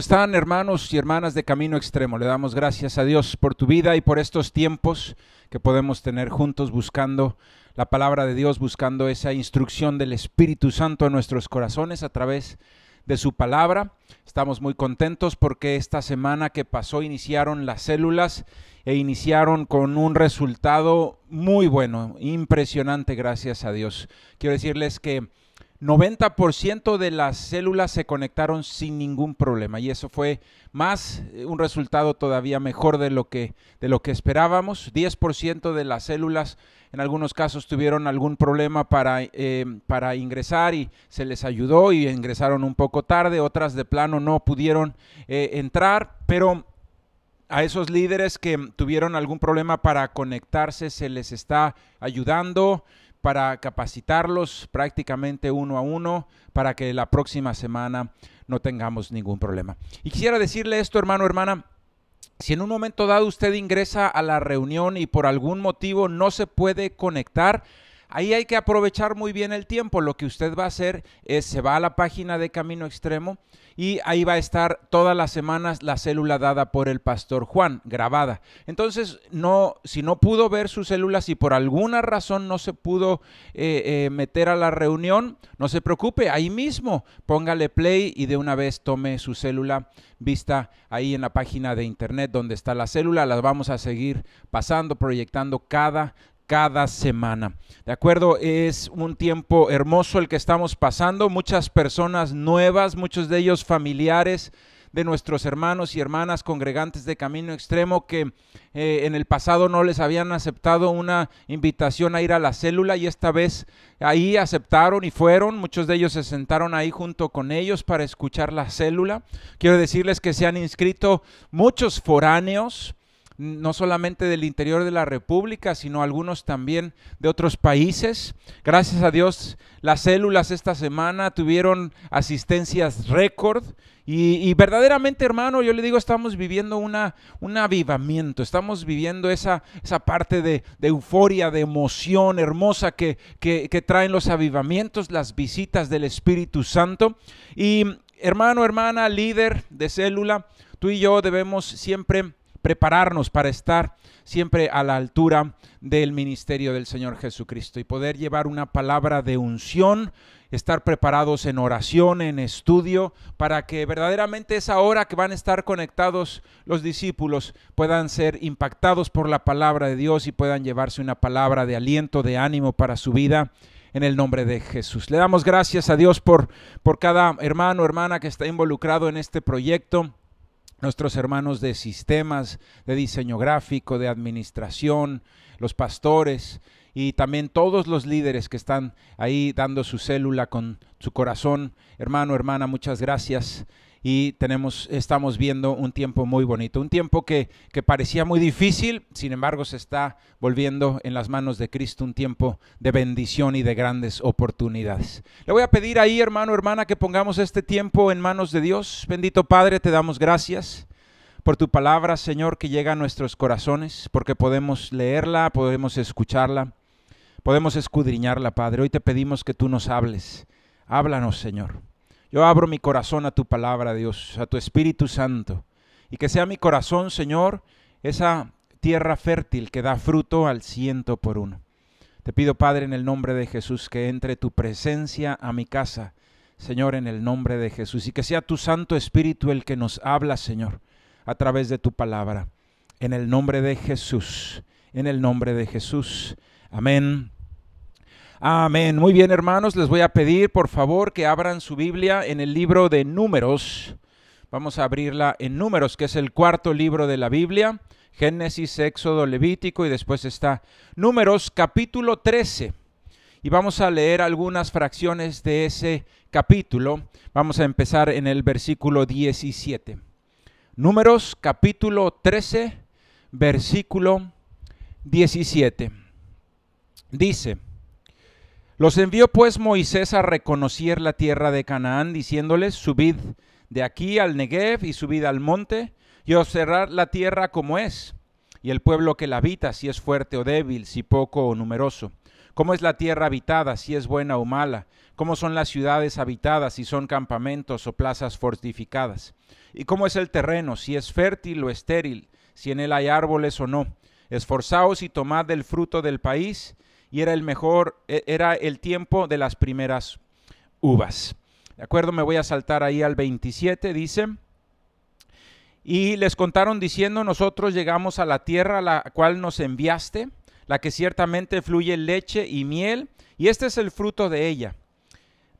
están hermanos y hermanas de Camino Extremo? Le damos gracias a Dios por tu vida y por estos tiempos que podemos tener juntos buscando la palabra de Dios, buscando esa instrucción del Espíritu Santo en nuestros corazones a través de su palabra. Estamos muy contentos porque esta semana que pasó iniciaron las células e iniciaron con un resultado muy bueno, impresionante, gracias a Dios. Quiero decirles que 90% de las células se conectaron sin ningún problema y eso fue más eh, un resultado todavía mejor de lo que, de lo que esperábamos. 10% de las células en algunos casos tuvieron algún problema eh, para, ingresar y se les ayudó y ingresaron un poco tarde, otras de plano no pudieron eh, entrar, pero a esos líderes que tuvieron algún problema para conectarse se les está ayudando para capacitarlos prácticamente uno a uno para que la próxima semana no tengamos ningún problema. Y quisiera decirle esto, hermano, hermana, si en un momento dado usted ingresa a la reunión y por algún motivo no se puede conectar, Ahí hay que aprovechar muy bien el tiempo. Lo que usted va a hacer es se va a la página de Camino Extremo y ahí va a estar todas las semanas la célula dada por el pastor Juan grabada. Entonces, no, si no pudo ver su célula, si por alguna razón no se pudo eh, eh, meter a la reunión, no se preocupe, ahí mismo póngale play y de una vez tome su célula vista ahí en la página de internet donde está la célula. Las vamos a seguir pasando, proyectando cada cada semana. ¿De acuerdo? Es un tiempo hermoso el que estamos pasando. Muchas personas nuevas, muchos de ellos familiares de nuestros hermanos y hermanas congregantes de Camino Extremo que eh, en el pasado no les habían aceptado una invitación a ir a la célula y esta vez ahí aceptaron y fueron. Muchos de ellos se sentaron ahí junto con ellos para escuchar la célula. Quiero decirles que se han inscrito muchos foráneos no solamente del interior de la República, sino algunos también de otros países. Gracias a Dios, las células esta semana tuvieron asistencias récord. Y, verdaderamente, hermano, yo le digo, estamos viviendo una, un avivamiento, estamos viviendo esa, esa parte de, euforia, de emoción hermosa que, que, que traen los avivamientos, las visitas del Espíritu Santo. Y hermano, hermana, líder de célula, tú y yo debemos siempre prepararnos para estar siempre a la altura del ministerio del Señor Jesucristo y poder llevar una palabra de unción, estar preparados en oración, en estudio, para que verdaderamente esa hora que van a estar conectados los discípulos puedan ser impactados por la palabra de Dios y puedan llevarse una palabra de aliento, de ánimo para su vida en el nombre de Jesús. Le damos gracias a Dios por, por cada hermano, hermana que está involucrado en este proyecto nuestros hermanos de sistemas, de diseño gráfico, de administración, los pastores y también todos los líderes que están ahí dando su célula con su corazón. Hermano, hermana, muchas gracias y tenemos, estamos viendo un tiempo muy bonito, un tiempo que, que parecía muy difícil, sin embargo se está volviendo en las manos de Cristo un tiempo de bendición y de grandes oportunidades. Le voy a pedir ahí, hermano, hermana, que pongamos este tiempo en manos de Dios. Bendito Padre, te damos gracias por tu palabra, Señor, que llega a nuestros corazones, porque podemos leerla, podemos escucharla, podemos escudriñarla, Padre. Hoy te pedimos que tú nos hables. Háblanos, Señor. Yo abro mi corazón a tu palabra, Dios, a tu Espíritu Santo. Y que sea mi corazón, Señor, esa tierra fértil que da fruto al ciento por uno. Te pido, Padre, en el nombre de Jesús, que entre tu presencia a mi casa, Señor, en el nombre de Jesús, y que sea tu Santo Espíritu el que nos habla, Señor, a través de tu palabra. En el nombre de Jesús, en el nombre de Jesús. Amén Amén. Muy bien, hermanos, les voy a pedir por favor que abran su Biblia en el libro de Números. Vamos a abrirla en Números, que es el cuarto libro de la Biblia. Génesis, Éxodo, Levítico y después está Números capítulo 13. Y vamos a leer algunas fracciones de ese capítulo. Vamos a empezar en el versículo 17. Números capítulo 13, versículo 17. Dice, los envió pues Moisés a reconocer la tierra de Canaán, diciéndoles, subid de aquí al Negev y subid al monte, y observad la tierra como es, y el pueblo que la habita, si es fuerte o débil, si poco o numeroso, cómo es la tierra habitada, si es buena o mala, cómo son las ciudades habitadas, si son campamentos o plazas fortificadas, y cómo es el terreno, si es fértil o estéril, si en él hay árboles o no. Esforzaos y tomad del fruto del país, y era el mejor, e, era el tiempo de las primeras uvas. ¿De acuerdo? Me voy a saltar ahí al 27, dice. Y les contaron diciendo, nosotros llegamos a la tierra a la cual nos enviaste, la que ciertamente fluye leche y miel, y este es el fruto de ella.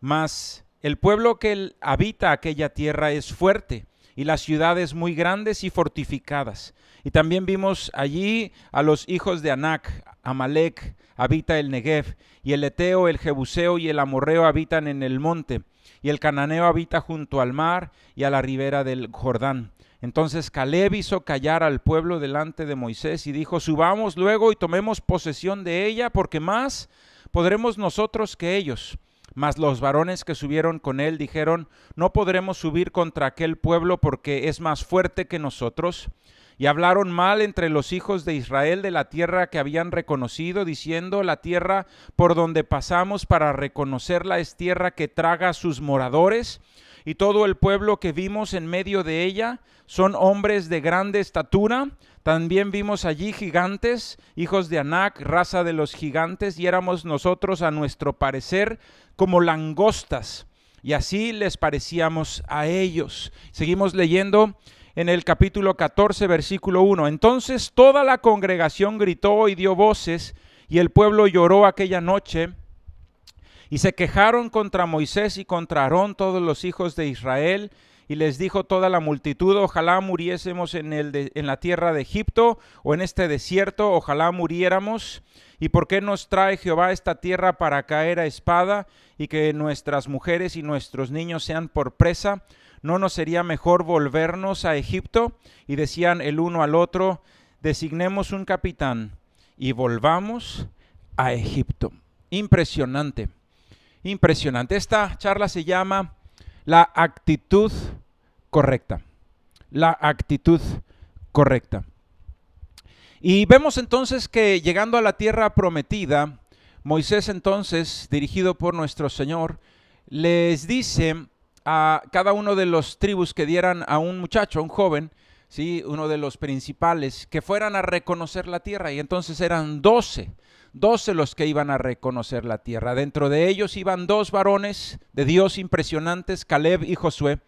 Mas el pueblo que habita aquella tierra es fuerte, y las ciudades muy grandes y fortificadas. Y también vimos allí a los hijos de Anac, Amalek habita el Negev, y el Eteo, el Jebuseo y el Amorreo habitan en el monte, y el Cananeo habita junto al mar y a la ribera del Jordán. Entonces Caleb hizo callar al pueblo delante de Moisés y dijo, subamos luego y tomemos posesión de ella, porque más podremos nosotros que ellos. Mas los varones que subieron con él dijeron, no podremos subir contra aquel pueblo porque es más fuerte que nosotros y hablaron mal entre los hijos de Israel de la tierra que habían reconocido, diciendo, la tierra por donde pasamos para reconocerla es tierra que traga sus moradores, y todo el pueblo que vimos en medio de ella son hombres de grande estatura. También vimos allí gigantes, hijos de Anac, raza de los gigantes, y éramos nosotros, a nuestro parecer, como langostas y así les parecíamos a ellos. Seguimos leyendo en el capítulo 14, versículo 1. Entonces toda la congregación gritó y dio voces, y el pueblo lloró aquella noche, y se quejaron contra Moisés y contra Aarón todos los hijos de Israel, y les dijo toda la multitud, ojalá muriésemos en, el en la tierra de Egipto o en este desierto, ojalá muriéramos. ¿Y por qué nos trae Jehová esta tierra para caer a espada y que nuestras mujeres y nuestros niños sean por presa? ¿no nos sería mejor volvernos a Egipto? Y decían el uno al otro, designemos un capitán y volvamos a Egipto. Impresionante, impresionante. Esta charla se llama La actitud correcta. La actitud correcta. Y vemos entonces que llegando a la tierra prometida, Moisés entonces, dirigido por nuestro Señor, les dice a cada uno de los tribus que dieran a un muchacho, a un joven, ¿sí? uno de los principales, que fueran a reconocer la tierra. Y entonces eran doce, doce los que iban a reconocer la tierra. Dentro de ellos iban dos varones de Dios impresionantes, Caleb y Josué,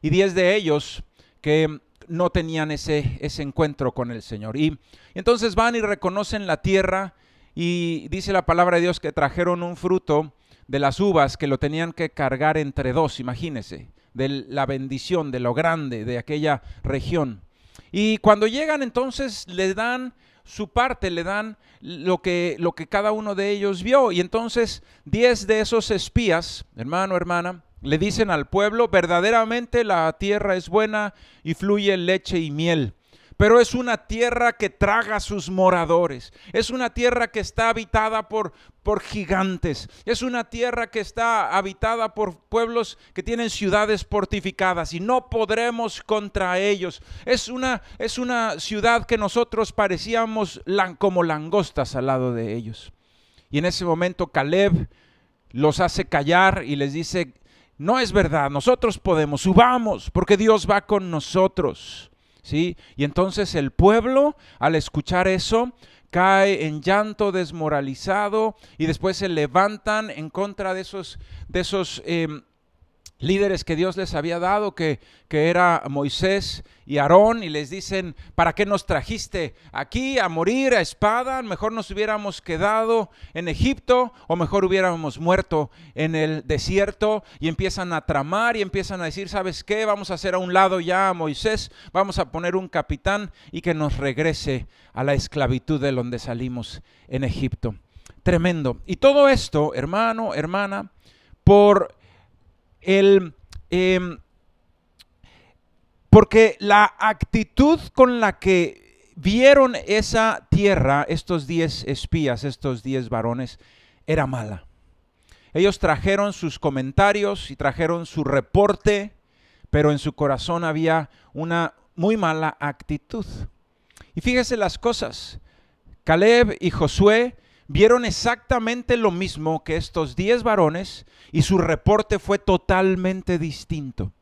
y diez de ellos que no tenían ese, ese encuentro con el Señor. y entonces van y reconocen la tierra y dice la palabra de Dios que trajeron un fruto de las uvas que lo tenían que cargar entre dos, imagínense, de la bendición, de lo grande de aquella región. Y cuando llegan entonces le dan su parte, le dan lo que, lo que cada uno de ellos vio. Y entonces diez de esos espías, hermano, hermana, le dicen al pueblo, verdaderamente la tierra es buena y fluye leche y miel pero es una tierra que traga a sus moradores, es una tierra que está habitada por, por gigantes, es una tierra que está habitada por pueblos que tienen ciudades fortificadas y no podremos contra ellos. Es una, es una ciudad que nosotros parecíamos como langostas al lado de ellos. Y en ese momento Caleb los hace callar y les dice, no es verdad, nosotros podemos, subamos, porque Dios va con nosotros. ¿sí? Y entonces el pueblo, al escuchar eso, cae en llanto desmoralizado y después se levantan en contra de esos, de esos em, líderes que Dios les había dado, que, que, era Moisés y Aarón, y les dicen, ¿para qué nos trajiste aquí a morir a espada? Mejor nos hubiéramos quedado en Egipto o mejor hubiéramos muerto en el desierto. Y empiezan a tramar y empiezan a decir, ¿sabes qué? Vamos a hacer a un lado ya a Moisés, vamos a poner un capitán y que nos regrese a la esclavitud de donde salimos en Egipto. Tremendo. Y todo esto, hermano, hermana, por Em, porque la actitud con la que vieron esa tierra, estos diez espías, estos diez varones, era mala. Ellos trajeron sus comentarios y trajeron su reporte, pero en su corazón había una muy mala actitud. Y fíjese las cosas. Caleb y Josué vieron exactamente lo mismo que estos diez varones y su reporte fue totalmente distinto.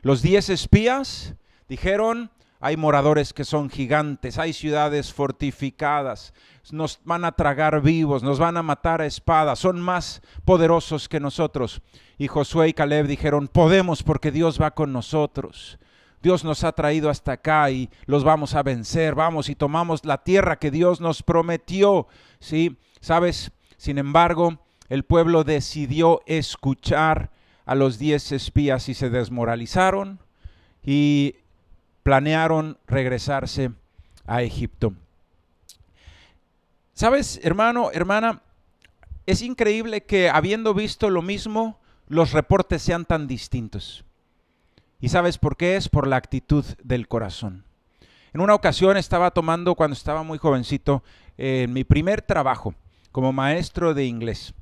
Los diez espías dijeron, hay moradores que son gigantes, hay ciudades fortificadas, nos van a tragar vivos, nos van a matar a espada, son más poderosos que nosotros. Y Josué y Caleb dijeron, podemos porque Dios va con nosotros. Dios nos ha traído hasta acá y los vamos a vencer, vamos y tomamos la tierra que Dios nos prometió. ¿Sí? ¿Sabes? Sin embargo, el pueblo decidió escuchar a los diez espías y se desmoralizaron y planearon regresarse a Egipto. ¿Sabes, hermano, hermana? Es increíble que habiendo visto lo mismo, los reportes sean tan distintos. ¿Y sabes por qué? Es por la actitud del corazón. En una ocasión estaba tomando, cuando estaba muy jovencito, eh, mi primer trabajo como maestro de inglés.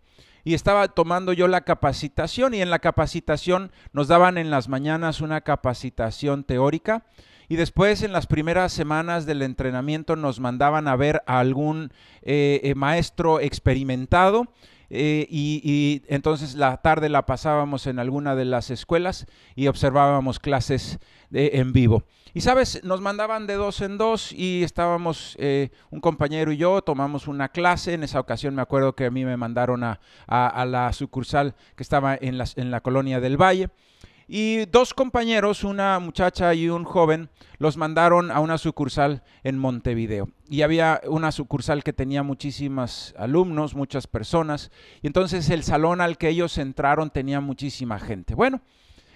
Y estaba tomando yo la capacitación y en la capacitación nos daban en las mañanas una capacitación teórica y después en las primeras semanas del entrenamiento nos mandaban a ver a algún eh, eh, maestro experimentado eh, y, entonces la tarde la pasábamos en alguna de las escuelas y observábamos clases en vivo. Y sabes, nos mandaban de dos en dos y estábamos, eh, un compañero y yo tomamos una clase. En esa ocasión me acuerdo que a mí me mandaron a, a, la sucursal que estaba en la, en la colonia del Valle. Y dos compañeros, una muchacha y un joven, los mandaron a una sucursal en Montevideo. Y había una sucursal que tenía muchísimos alumnos, muchas personas. Y entonces el salón al que ellos entraron tenía muchísima gente. Bueno,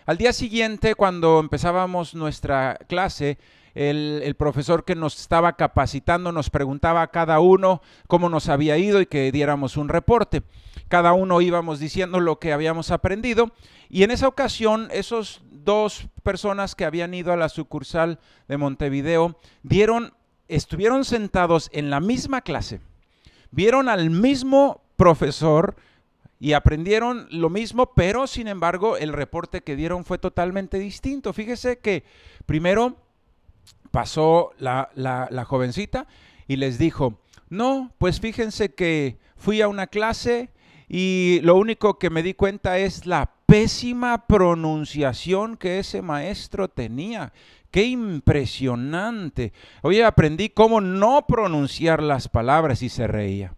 al día siguiente, cuando empezábamos nuestra clase, el, el, profesor que nos estaba capacitando nos preguntaba a cada uno cómo nos había ido y que diéramos un reporte cada uno íbamos diciendo lo que habíamos aprendido. Y en esa ocasión, esos dos personas que habían ido a la sucursal de Montevideo estuvieron sentados en la misma clase, vieron al mismo profesor y aprendieron lo mismo, pero sin embargo el reporte que dieron fue totalmente distinto. Fíjese que primero pasó la, la, la jovencita y les dijo, no, pues fíjense que fui a una clase y lo único que me di cuenta es la pésima pronunciación que ese maestro tenía. Qué impresionante. Oye, aprendí cómo no pronunciar las palabras y se reía.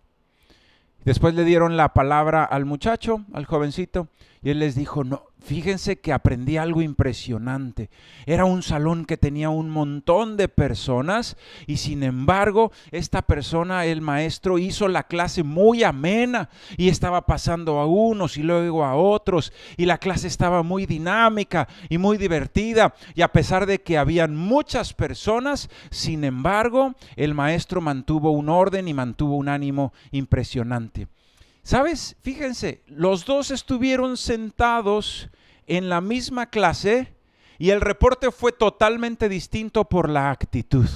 Después le dieron la palabra al muchacho, al jovencito, y él les dijo, no, fíjense que aprendí algo impresionante. Era un salón que tenía un montón de personas y sin embargo esta persona, el maestro, hizo la clase muy amena y estaba pasando a unos y luego a otros y la clase estaba muy dinámica y muy divertida y a pesar de que habían muchas personas, sin embargo el maestro mantuvo un orden y mantuvo un ánimo impresionante. ¿Sabes? Fíjense, los dos estuvieron sentados en la misma clase y el reporte fue totalmente distinto por la actitud,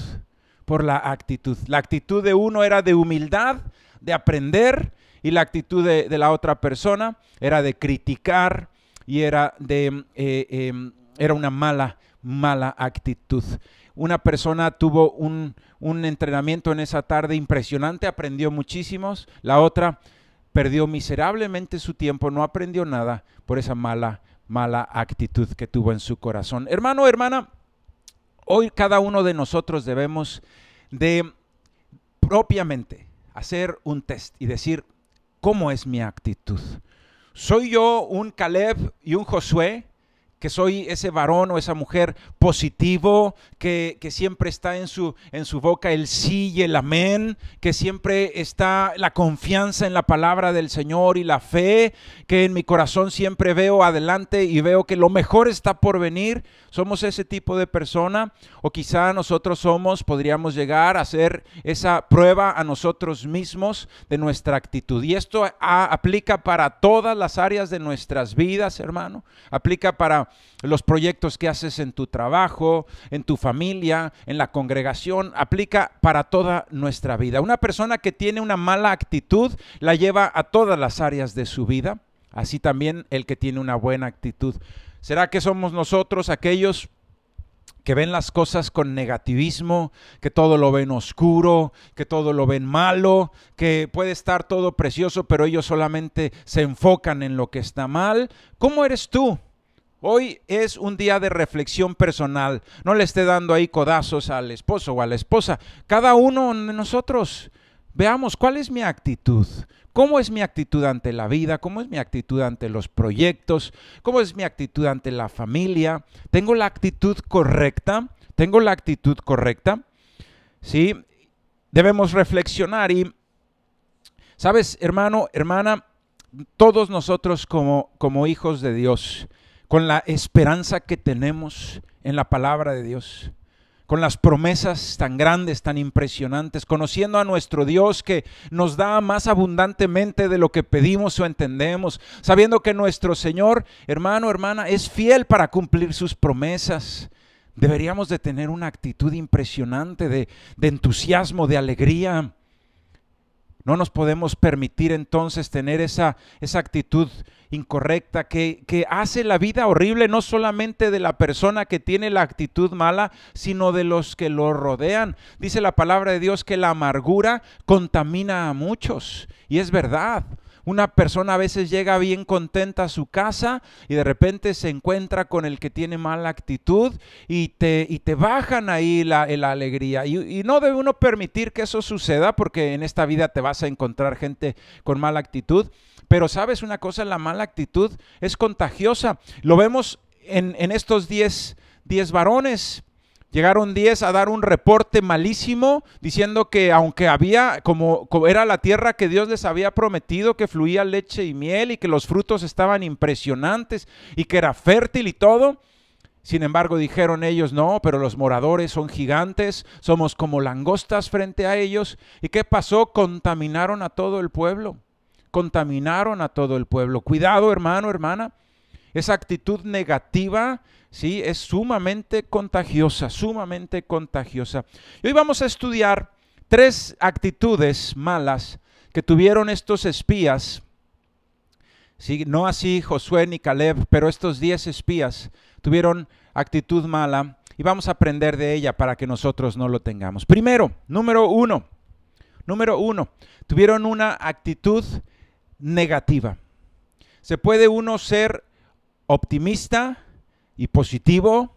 por la actitud. La actitud de uno era de humildad, de aprender, y la actitud de, la otra persona era de criticar y era de eh, em, era una mala mala actitud. Una persona tuvo un, un entrenamiento en esa tarde impresionante, aprendió muchísimos. La otra perdió miserablemente su tiempo, no aprendió nada por esa mala, mala actitud que tuvo en su corazón. Hermano, hermana, hoy cada uno de nosotros debemos de propiamente hacer un test y decir, ¿cómo es mi actitud? ¿Soy yo un Caleb y un Josué que soy ese varón o esa mujer positivo, que, siempre está en su, en su boca el sí y el amén, que siempre está la confianza en la palabra del Señor y la fe, que en mi corazón siempre veo adelante y veo que lo mejor está por venir. Somos ese tipo de persona o quizá nosotros somos, podríamos llegar a hacer esa prueba a nosotros mismos de nuestra actitud. Y esto aplica para todas las áreas de nuestras vidas, hermano. Aplica para los proyectos que haces en tu trabajo, en tu familia, en la congregación, aplica para toda nuestra vida. Una persona que tiene una mala actitud la lleva a todas las áreas de su vida, así también el que tiene una buena actitud. ¿Será que somos nosotros aquellos que ven las cosas con negativismo, que todo lo ven oscuro, que todo lo ven malo, que puede estar todo precioso, pero ellos solamente se enfocan en lo que está mal. ¿Cómo eres tú? Hoy es un día de reflexión personal. No le esté dando ahí codazos al esposo o a la esposa. Cada uno de nosotros veamos cuál es mi actitud. ¿Cómo es mi actitud ante la vida? ¿Cómo es mi actitud ante los proyectos? ¿Cómo es mi actitud ante la familia? ¿Tengo la actitud correcta? ¿Tengo la actitud correcta? Sí, debemos reflexionar y, sabes, hermano, hermana, todos nosotros como, como hijos de Dios, con la esperanza que tenemos en la palabra de Dios, con las promesas tan grandes, tan impresionantes, conociendo a nuestro Dios que nos da más abundantemente de lo que pedimos o entendemos, sabiendo que nuestro Señor, hermano, hermana, es fiel para cumplir sus promesas. Deberíamos de tener una actitud impresionante de, entusiasmo, de alegría. No nos podemos permitir entonces tener esa, esa actitud incorrecta, que, hace la vida horrible no solamente de la persona que tiene la actitud mala, sino de los que lo rodean. Dice la palabra de Dios que la amargura contamina a muchos. Y es verdad. Una persona a veces llega bien contenta a su casa y de repente se encuentra con el que tiene mala actitud y te, y te bajan ahí la, alegría. Y, y, no debe uno permitir que eso suceda porque en esta vida te vas a encontrar gente con mala actitud. Pero sabes una cosa, la mala actitud es contagiosa. Lo vemos en, estos 10 varones. Llegaron 10 a dar un reporte malísimo diciendo que aunque había, como, era la tierra que Dios les había prometido, que fluía leche y miel y que los frutos estaban impresionantes y que era fértil y todo, sin embargo dijeron ellos, no, pero los moradores son gigantes, somos como langostas frente a ellos. ¿Y qué pasó? Contaminaron a todo el pueblo contaminaron a todo el pueblo. Cuidado, hermano, hermana. Esa actitud negativa, sí, es sumamente contagiosa, sumamente contagiosa. Y hoy vamos a estudiar tres actitudes malas que tuvieron estos espías. Sí, no así Josué ni Caleb, pero estos diez espías tuvieron actitud mala y vamos a aprender de ella para que nosotros no lo tengamos. Primero, número uno, número uno, tuvieron una actitud negativa. Se puede uno ser optimista y positivo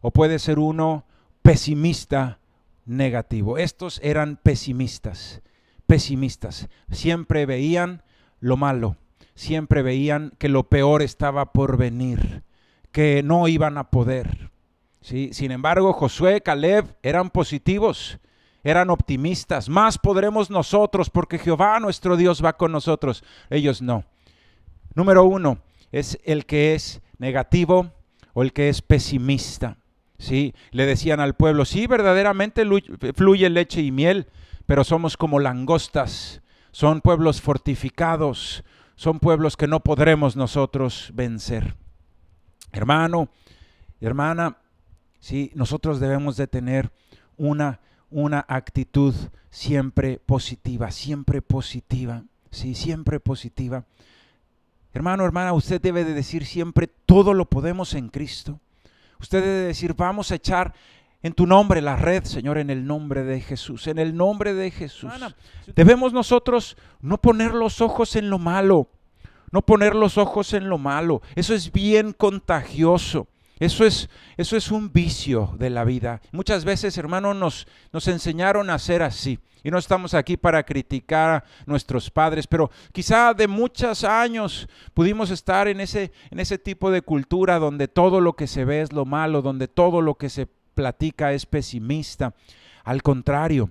o puede ser uno pesimista, negativo. Estos eran pesimistas, pesimistas. Siempre veían lo malo, siempre veían que lo peor estaba por venir, que no iban a poder. ¿sí? Sin embargo, Josué, Caleb eran positivos eran optimistas. Más podremos nosotros porque Jehová nuestro Dios va con nosotros. Ellos no. Número uno es el que es negativo o el que es pesimista. Sí, le decían al pueblo, sí, verdaderamente fluye leche y miel, pero somos como langostas, son pueblos fortificados, son pueblos que no podremos nosotros vencer. Hermano, hermana, sí, nosotros debemos de tener una una actitud siempre positiva, siempre positiva, sí, siempre positiva. Hermano, hermana, usted debe de decir siempre, todo lo podemos en Cristo. Usted debe de decir, vamos a echar en tu nombre la red, Señor, en el nombre de Jesús, en el nombre de Jesús. debemos nosotros no poner los ojos en lo malo, no poner los ojos en lo malo. Eso es bien contagioso. Eso es, eso es un vicio de la vida. Muchas veces, hermano, nos, nos enseñaron a ser así. Y no estamos aquí para criticar a nuestros padres, pero quizá de muchos años pudimos estar en ese, en ese tipo de cultura donde todo lo que se ve es lo malo, donde todo lo que se platica es pesimista. Al contrario,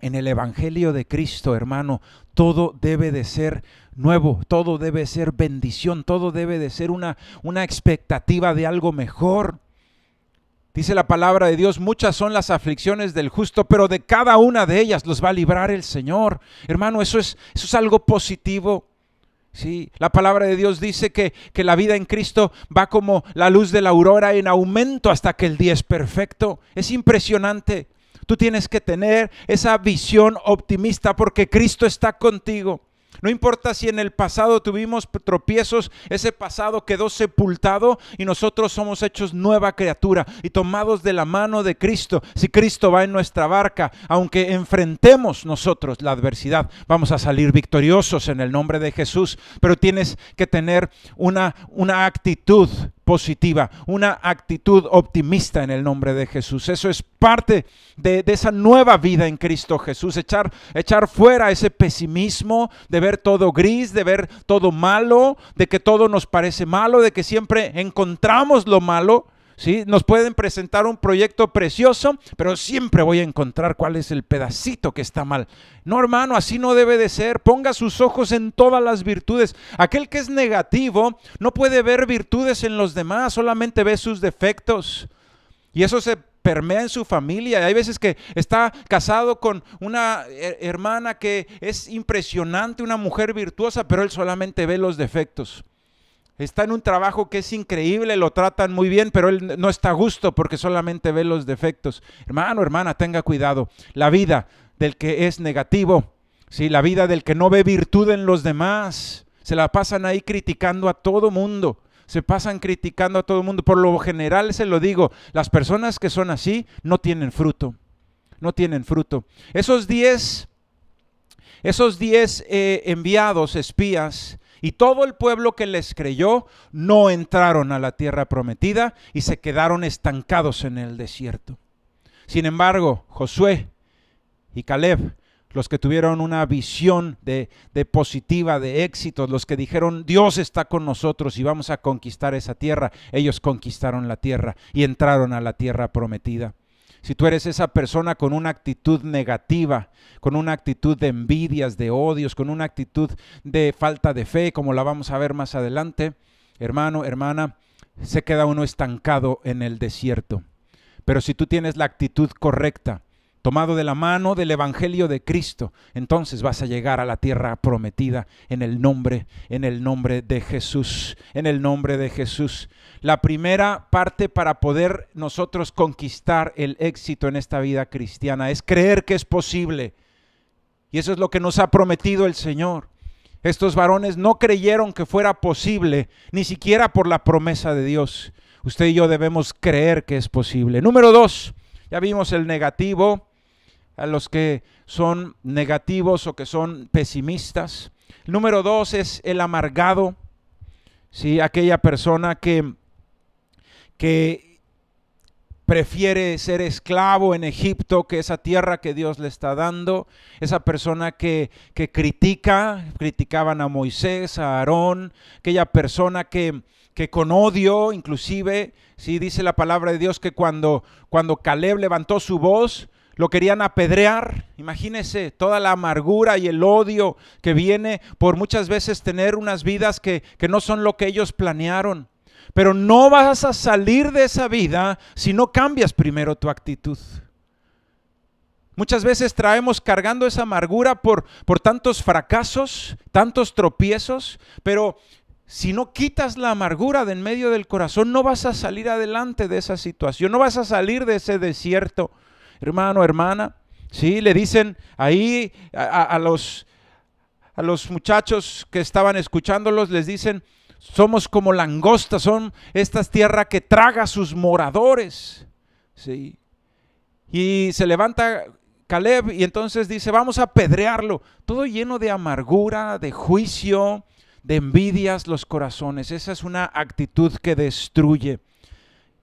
en el Evangelio de Cristo, hermano, todo debe de ser nuevo, todo debe ser bendición, todo debe de ser una, una expectativa de algo mejor. Dice la palabra de Dios, muchas son las aflicciones del justo, pero de cada una de ellas los va a librar el Señor. Hermano, eso es, eso es algo positivo. Sí, la palabra de Dios dice que la vida en Cristo va como la luz de la aurora en aumento hasta que el día es perfecto. Es impresionante. Tú tienes que tener esa visión optimista porque Cristo está contigo. No importa si en el pasado tuvimos tropiezos, ese pasado quedó sepultado y nosotros somos hechos nueva criatura y tomados de la mano de Cristo. Si Cristo va en nuestra barca, aunque enfrentemos nosotros la adversidad, vamos a salir victoriosos en el nombre de Jesús. Pero tienes que tener una, una actitud positiva, una actitud optimista en el nombre de Jesús. Eso es parte de, esa nueva vida en Cristo Jesús, echar, echar fuera ese pesimismo de ver todo gris, de ver todo malo, de que todo nos parece malo, de que siempre encontramos lo malo. Nos pueden presentar un proyecto precioso, pero siempre voy a encontrar cuál es el pedacito que está mal. No, hermano, así no debe de ser. Ponga sus ojos en todas las virtudes. Aquel que es negativo no puede ver virtudes en los demás, solamente ve sus defectos. Y eso se permea en su familia. Hay veces que está casado con una hermana que es impresionante, una mujer virtuosa, pero él solamente ve los defectos está en un trabajo que es increíble, lo tratan muy bien, pero él no está a gusto porque solamente ve los defectos. Hermano, hermana, tenga cuidado. La vida del que es negativo, ¿sí? la vida del que no ve virtud en los demás, se la pasan ahí criticando a todo mundo. Se pasan criticando a todo mundo. Por lo general se lo digo, las personas que son así no tienen fruto. No tienen fruto. Esos 10 esos diez eh, enviados, espías, y todo el pueblo que les creyó no entraron a la tierra prometida y se quedaron estancados en el desierto. Sin embargo, Josué y Caleb, los que tuvieron una visión de, positiva, de éxito, los que dijeron, Dios está con nosotros y vamos a conquistar esa tierra, ellos conquistaron la tierra y entraron a la tierra prometida si tú eres esa persona con una actitud negativa, con una actitud de envidias, de odios, con una actitud de falta de fe, como la vamos a ver más adelante, hermano, hermana, se queda uno estancado en el desierto. Pero si tú tienes la actitud correcta, tomado de la mano del Evangelio de Cristo, entonces vas a llegar a la tierra prometida en el nombre, en el nombre de Jesús, en el nombre de Jesús. La primera parte para poder nosotros conquistar el éxito en esta vida cristiana es creer que es posible. Y eso es lo que nos ha prometido el Señor. Estos varones no creyeron que fuera posible, ni siquiera por la promesa de Dios. Usted y yo debemos creer que es posible. Número dos, ya vimos el negativo, a los que son negativos o que son pesimistas. número dos es el amargado, si aquella persona que, prefiere ser esclavo en Egipto que esa tierra que Dios le está dando, esa persona que, que critica, criticaban a Moisés, a Aarón, aquella persona que, que con odio, inclusive, si dice la palabra de Dios que cuando, cuando Caleb levantó su voz, lo querían apedrear. Imagínese toda la amargura y el odio que viene por muchas veces tener unas vidas que, no son lo que ellos planearon. Pero no vas a salir de esa vida si no cambias primero tu actitud. Muchas veces traemos cargando esa amargura por, por, tantos fracasos, tantos tropiezos, pero si no quitas la amargura de en medio del corazón, no vas a salir adelante de esa situación, no vas a salir de ese desierto hermano, hermana. Sí, le dicen ahí a, los, a los muchachos que estaban escuchándolos, les dicen, somos como langostas, son estas tierras que traga sus moradores. Sí. Y se levanta Caleb y entonces dice, vamos a pedrearlo. Todo lleno de amargura, de juicio, de envidias los corazones. Esa es una actitud que destruye.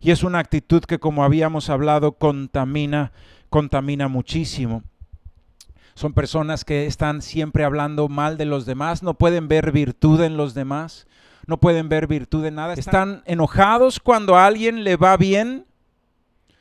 Y es una actitud que, como habíamos hablado, contamina, contamina muchísimo. Son personas que están siempre hablando mal de los demás, no pueden ver virtud en los demás, no pueden ver virtud en nada. Están enojados cuando a alguien le va bien.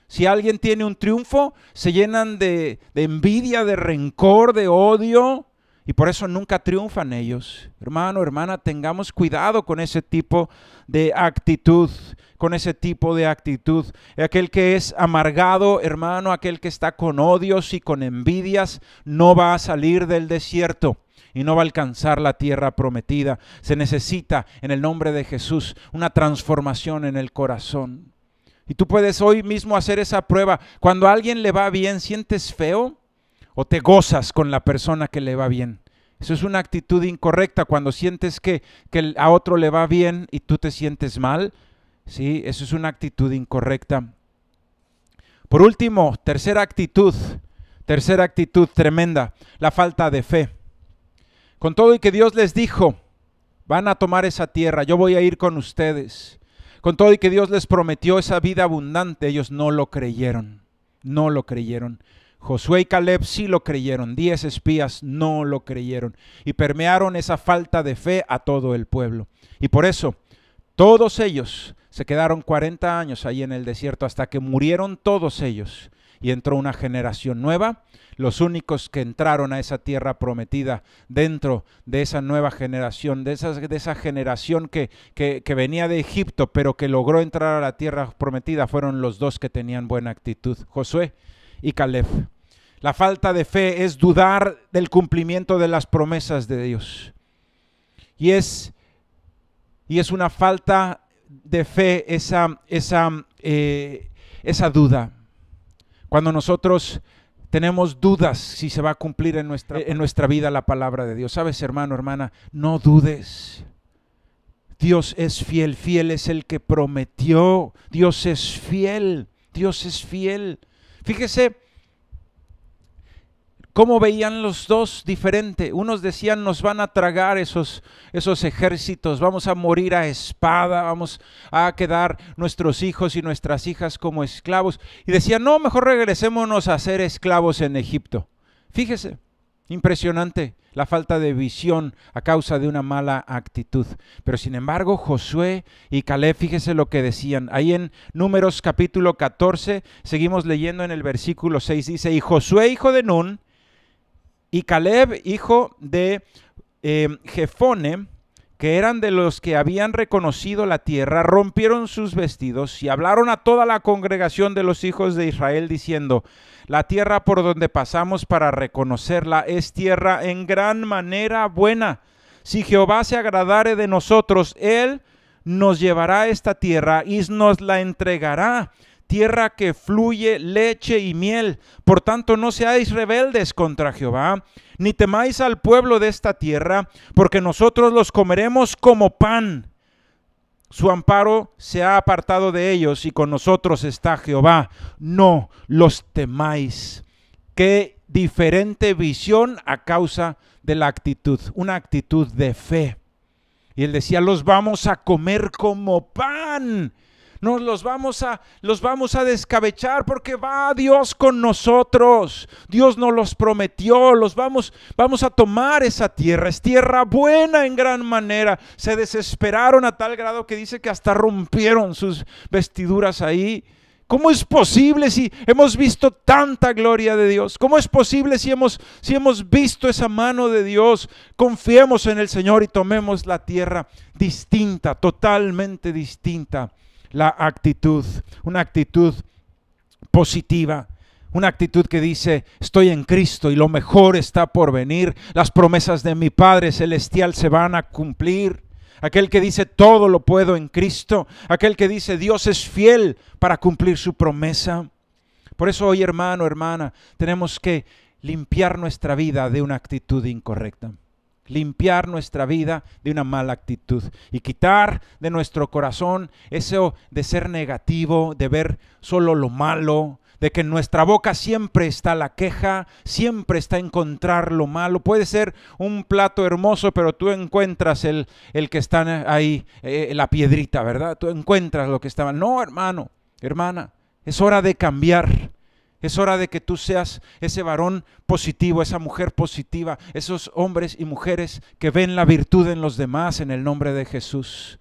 Si alguien tiene un triunfo, se llenan de, de envidia, de rencor, de odio, y por eso nunca triunfan ellos. Hermano, hermana, tengamos cuidado con ese tipo de actitud, con ese tipo de actitud. Aquel que es amargado, hermano, aquel que está con odios y con envidias, no va a salir del desierto y no va a alcanzar la tierra prometida. Se necesita, en el nombre de Jesús, una transformación en el corazón. Y tú puedes hoy mismo hacer esa prueba. Cuando a alguien le va bien, ¿sientes feo? o te gozas con la persona que le va bien. Eso es una actitud incorrecta cuando sientes que, a otro le va bien y tú te sientes mal. Sí, eso es una actitud incorrecta. Por último, tercera actitud, tercera actitud tremenda, la falta de fe. Con todo y que Dios les dijo, van a tomar esa tierra, yo voy a ir con ustedes. Con todo y que Dios les prometió esa vida abundante, ellos no lo creyeron, no lo creyeron. Josué y Caleb sí lo creyeron, diez espías no lo creyeron y permearon esa falta de fe a todo el pueblo. Y por eso todos ellos se quedaron 40 años ahí en el desierto hasta que murieron todos ellos y entró una generación nueva. Los únicos que entraron a esa tierra prometida dentro de esa nueva generación, de, esas, de esa generación que, que, venía de Egipto, pero que logró entrar a la tierra prometida, fueron los dos que tenían buena actitud, Josué y Caleb. La falta de fe es dudar del cumplimiento de las promesas de Dios. Y es, y es una falta de fe esa, esa, eh, esa duda. Cuando nosotros tenemos dudas si se va a cumplir en nuestra, en nuestra vida la palabra de Dios. Sabes, hermano, hermana, no dudes. Dios es fiel, fiel es el que prometió. Dios es fiel, Dios es fiel. Fíjese cómo veían los dos diferente. Unos decían, nos van a tragar esos, esos ejércitos, vamos a morir a espada, vamos a quedar nuestros hijos y nuestras hijas como esclavos. Y decían, no, mejor regresémonos a ser esclavos en Egipto. Fíjese, impresionante la falta de visión a causa de una mala actitud. Pero sin embargo, Josué y Caleb, fíjese lo que decían. Ahí en Números capítulo 14, seguimos leyendo en el versículo 6, dice, y Josué hijo de Nun, y Caleb hijo de eh, Jefone, que eran de los que habían reconocido la tierra, rompieron sus vestidos y hablaron a toda la congregación de los hijos de Israel diciendo, la tierra por donde pasamos para reconocerla es tierra en gran manera buena. Si Jehová se agradare de nosotros, Él nos llevará esta tierra y nos la entregará tierra que fluye leche y miel. Por tanto, no seáis rebeldes contra Jehová, ni temáis al pueblo de esta tierra, porque nosotros los comeremos como pan. Su amparo se ha apartado de ellos y con nosotros está Jehová. No los temáis. Qué diferente visión a causa de la actitud, una actitud de fe. Y él decía, los vamos a comer como pan. Nos los vamos a los vamos a descabechar porque va Dios con nosotros. Dios nos los prometió, los vamos vamos a tomar esa tierra, es tierra buena en gran manera. Se desesperaron a tal grado que dice que hasta rompieron sus vestiduras ahí. ¿Cómo es posible si hemos visto tanta gloria de Dios? ¿Cómo es posible si hemos, si hemos visto esa mano de Dios? Confiemos en el Señor y tomemos la tierra distinta, totalmente distinta la actitud, una actitud positiva. Una actitud que dice, estoy en Cristo y lo mejor está por venir. Las promesas de mi Padre Celestial se van a cumplir. Aquel que dice, todo lo puedo en Cristo. Aquel que dice, Dios es fiel para cumplir su promesa. Por eso hoy, hermano, hermana, tenemos que limpiar nuestra vida de una actitud incorrecta limpiar nuestra vida de una mala actitud y quitar de nuestro corazón eso de ser negativo, de ver solo lo malo, de que en nuestra boca siempre está la queja, siempre está encontrar lo malo. Puede ser un plato hermoso, pero tú encuentras el, el que está ahí, eh, la piedrita, ¿verdad? Tú encuentras lo que mal. No, hermano, hermana, es hora de cambiar. Es hora de que tú seas ese varón positivo, esa mujer positiva, esos hombres y mujeres que ven la virtud en los demás en el nombre de Jesús.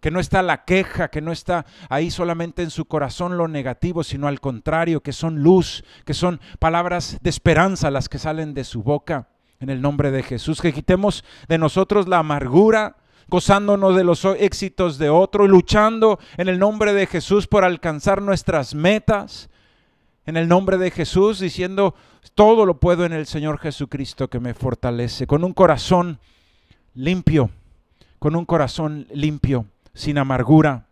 Que no está la queja, que no está ahí solamente en su corazón lo negativo, sino al contrario, que son luz, que son palabras de esperanza las que salen de su boca en el nombre de Jesús. Que quitemos de nosotros la amargura, gozándonos de los éxitos de otro, y luchando en el nombre de Jesús por alcanzar nuestras metas, en el nombre de Jesús, diciendo, todo lo puedo en el Señor Jesucristo que me fortalece, con un corazón limpio, con un corazón limpio, sin amargura.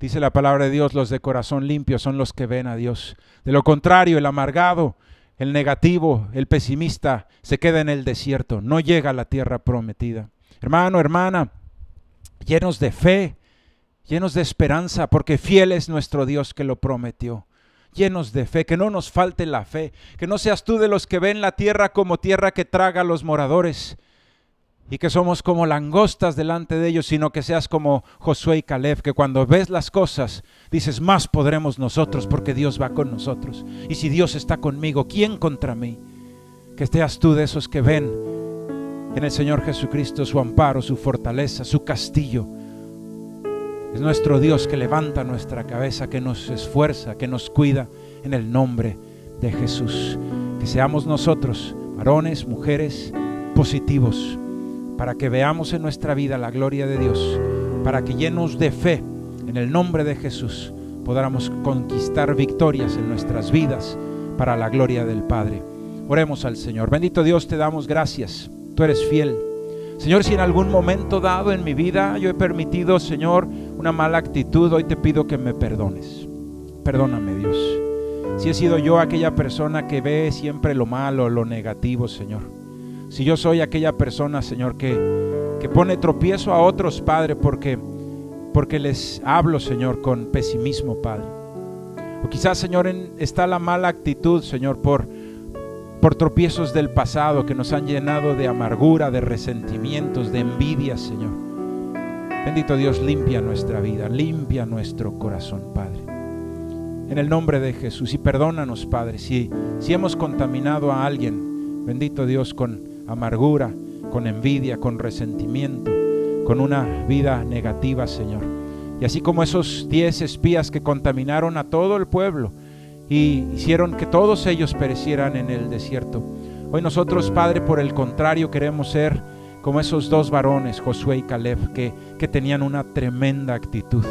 Dice la palabra de Dios, los de corazón limpio son los que ven a Dios. De lo contrario, el amargado, el negativo, el pesimista, se queda en el desierto, no llega a la tierra prometida. Hermano, hermana, llenos de fe, llenos de esperanza, porque fiel es nuestro Dios que lo prometió llenos de fe, que no nos falte la fe, que no seas tú de los que ven la tierra como tierra que traga a los moradores y que somos como langostas delante de ellos, sino que seas como Josué y Caleb, que cuando ves las cosas dices, más podremos nosotros porque Dios va con nosotros. Y si Dios está conmigo, ¿quién contra mí? Que seas tú de esos que ven en el Señor Jesucristo su amparo, su fortaleza, su castillo es nuestro Dios que levanta nuestra cabeza, que nos esfuerza, que nos cuida en el nombre de Jesús. Que seamos nosotros, varones, mujeres, positivos, para que veamos en nuestra vida la gloria de Dios, para que llenos de fe en el nombre de Jesús podamos conquistar victorias en nuestras vidas para la gloria del Padre. Oremos al Señor. Bendito Dios, te damos gracias. Tú eres fiel. Señor, si en algún momento dado en mi vida yo he permitido, Señor, una mala actitud, hoy te pido que me perdones. Perdóname, Dios. Si he sido yo aquella persona que ve siempre lo malo, lo negativo, Señor. Si yo soy aquella persona, Señor, que, que pone tropiezo a otros, Padre, porque, porque les hablo, Señor, con pesimismo, Padre. O quizás, Señor, está la mala actitud, Señor, por, por tropiezos del pasado que nos han llenado de amargura, de resentimientos, de envidia, Señor. Bendito Dios, limpia nuestra vida, limpia nuestro corazón, Padre. En el nombre de Jesús y perdónanos, Padre, si, si hemos contaminado a alguien, bendito Dios, con amargura, con envidia, con resentimiento, con una vida negativa, Señor. Y así como esos diez espías que contaminaron a todo el pueblo y hicieron que todos ellos perecieran en el desierto. Hoy nosotros, Padre, por el contrario, queremos ser como esos dos varones, Josué y Caleb, que, que tenían una tremenda actitud,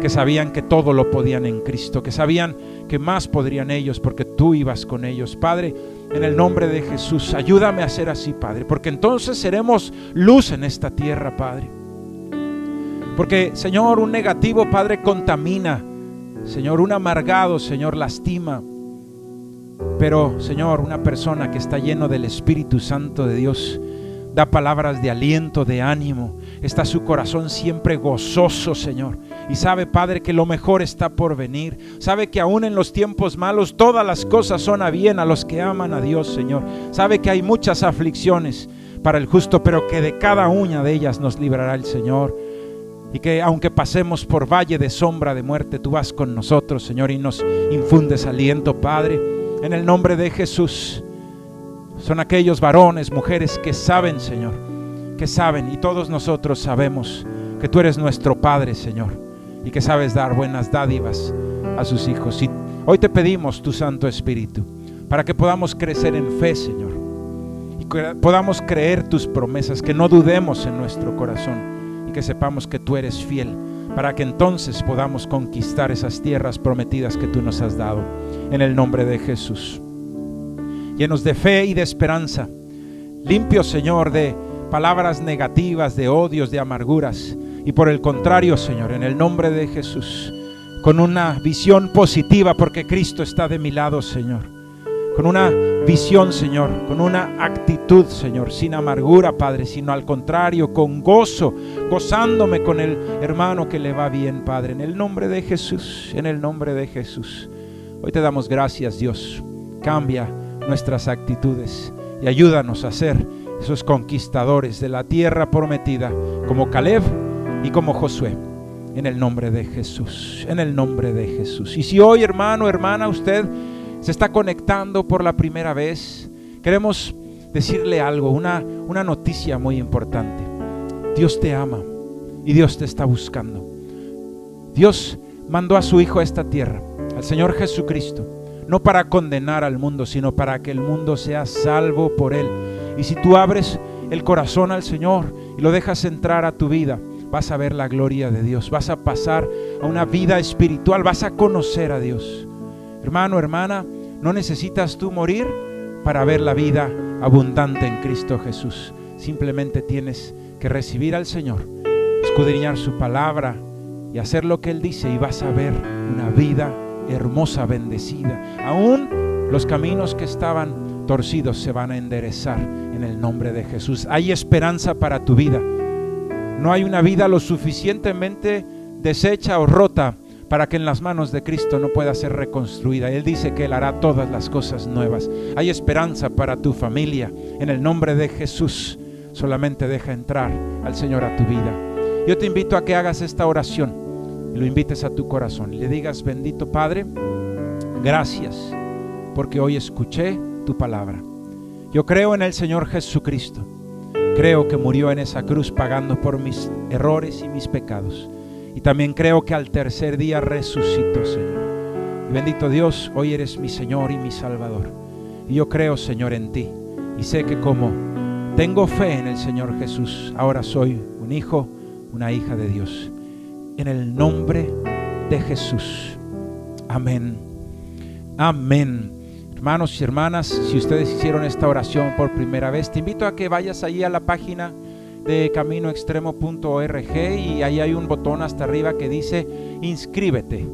que sabían que todo lo podían en Cristo, que sabían que más podrían ellos porque tú ibas con ellos. Padre, en el nombre de Jesús, ayúdame a ser así, Padre, porque entonces seremos luz en esta tierra, Padre. Porque, Señor, un negativo, Padre, contamina. Señor, un amargado, Señor, lastima. Pero, Señor, una persona que está lleno del Espíritu Santo de Dios, da palabras de aliento, de ánimo. Está su corazón siempre gozoso, Señor. Y sabe, Padre, que lo mejor está por venir. Sabe que aún en los tiempos malos todas las cosas son a bien a los que aman a Dios, Señor. Sabe que hay muchas aflicciones para el justo, pero que de cada una de ellas nos librará el Señor. Y que aunque pasemos por valle de sombra de muerte, tú vas con nosotros, Señor, y nos infundes aliento, Padre. En el nombre de Jesús. Son aquellos varones, mujeres que saben, Señor, que saben, y todos nosotros sabemos que tú eres nuestro Padre, Señor, y que sabes dar buenas dádivas a sus hijos. Y hoy te pedimos tu Santo Espíritu para que podamos crecer en fe, Señor, y podamos creer tus promesas, que no dudemos en nuestro corazón y que sepamos que tú eres fiel, para que entonces podamos conquistar esas tierras prometidas que tú nos has dado. En el nombre de Jesús llenos de fe y de esperanza, limpio Señor, de palabras negativas, de odios, de amarguras. Y por el contrario, Señor, en el nombre de Jesús, con una visión positiva, porque Cristo está de mi lado, Señor. Con una visión, Señor, con una actitud, Señor, sin amargura, Padre, sino al contrario, con gozo, gozándome con el hermano que le va bien, Padre. En el nombre de Jesús, en el nombre de Jesús. Hoy te damos gracias, Dios. Cambia nuestras actitudes y ayúdanos a ser esos conquistadores de la tierra prometida, como Caleb y como Josué. En el nombre de Jesús, en el nombre de Jesús. Y si hoy, hermano, hermana, usted se está conectando por la primera vez, queremos decirle algo, una, una noticia muy importante. Dios te ama y Dios te está buscando. Dios mandó a su Hijo a esta tierra, al Señor Jesucristo no para condenar al mundo, sino para que el mundo sea salvo por Él. Y si tú abres el corazón al Señor y lo dejas entrar a tu vida, vas a ver la gloria de Dios, vas a pasar a una vida espiritual, vas a conocer a Dios. Hermano, hermana, no necesitas tú morir para ver la vida abundante en Cristo Jesús. Simplemente tienes que recibir al Señor, escudriñar su palabra y hacer lo que Él dice y vas a ver una vida hermosa, bendecida. Aún los caminos que estaban torcidos se van a enderezar en el nombre de Jesús. Hay esperanza para tu vida. No hay una vida lo suficientemente deshecha o rota para que en las manos de Cristo no pueda ser reconstruida. Él dice que Él hará todas las cosas nuevas. Hay esperanza para tu familia. En el nombre de Jesús, solamente deja entrar al Señor a tu vida. Yo te invito a que hagas esta oración lo invites a tu corazón y le digas, bendito Padre, gracias porque hoy escuché tu palabra. Yo creo en el Señor Jesucristo. Creo que murió en esa cruz pagando por mis errores y mis pecados. Y también creo que al tercer día resucitó, Señor. bendito Dios, hoy eres mi Señor y mi Salvador. Y yo creo, Señor, en ti. Y sé que como tengo fe en el Señor Jesús, ahora soy un hijo, una hija de Dios en el nombre de Jesús. Amén. Amén. Hermanos y hermanas, si ustedes hicieron esta oración por primera vez, te invito a que vayas ahí a la página de caminoextremo.org y ahí hay un botón hasta arriba que dice inscríbete.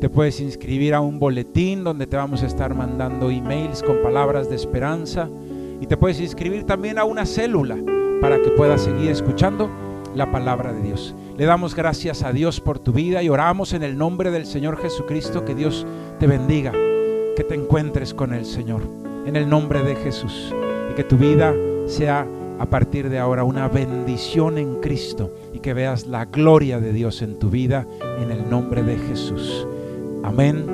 Te puedes inscribir a un boletín donde te vamos a estar mandando emails con palabras de esperanza y te puedes inscribir también a una célula para que puedas seguir escuchando la palabra de Dios. Le damos gracias a Dios por tu vida y oramos en el nombre del Señor Jesucristo que Dios te bendiga, que te encuentres con el Señor, en el nombre de Jesús, y que tu vida sea a partir de ahora una bendición en Cristo y que veas la gloria de Dios en tu vida, en el nombre de Jesús. Amén.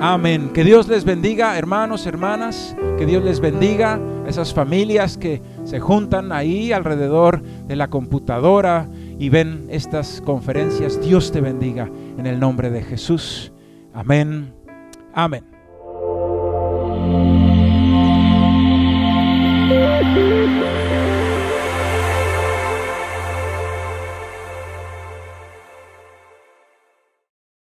Amén. Que Dios les bendiga, hermanos, hermanas. Que Dios les bendiga a esas familias que se juntan ahí alrededor de la computadora, y ven estas conferencias. Dios te bendiga en el nombre de Jesús. Amén. Amén.